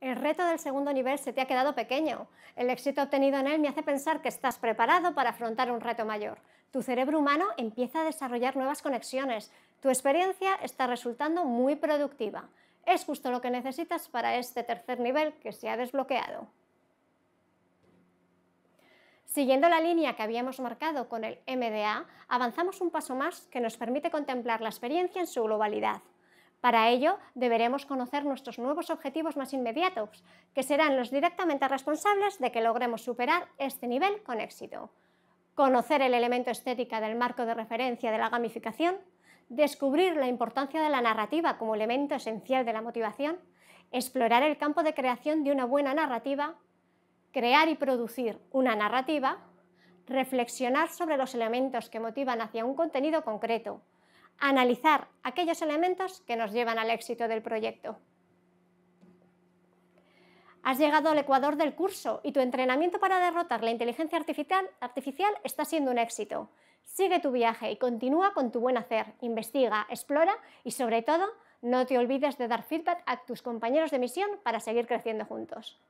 El reto del segundo nivel se te ha quedado pequeño. El éxito obtenido en él me hace pensar que estás preparado para afrontar un reto mayor. Tu cerebro humano empieza a desarrollar nuevas conexiones. Tu experiencia está resultando muy productiva. Es justo lo que necesitas para este tercer nivel que se ha desbloqueado. Siguiendo la línea que habíamos marcado con el MDA, avanzamos un paso más que nos permite contemplar la experiencia en su globalidad. Para ello, deberemos conocer nuestros nuevos objetivos más inmediatos, que serán los directamente responsables de que logremos superar este nivel con éxito. Conocer el elemento estética del marco de referencia de la gamificación, descubrir la importancia de la narrativa como elemento esencial de la motivación, explorar el campo de creación de una buena narrativa, crear y producir una narrativa, reflexionar sobre los elementos que motivan hacia un contenido concreto, analizar aquellos elementos que nos llevan al éxito del proyecto. Has llegado al ecuador del curso y tu entrenamiento para derrotar la inteligencia artificial, está siendo un éxito. Sigue tu viaje y continúa con tu buen hacer. Investiga, explora y sobre todo, no te olvides de dar feedback a tus compañeros de misión para seguir creciendo juntos.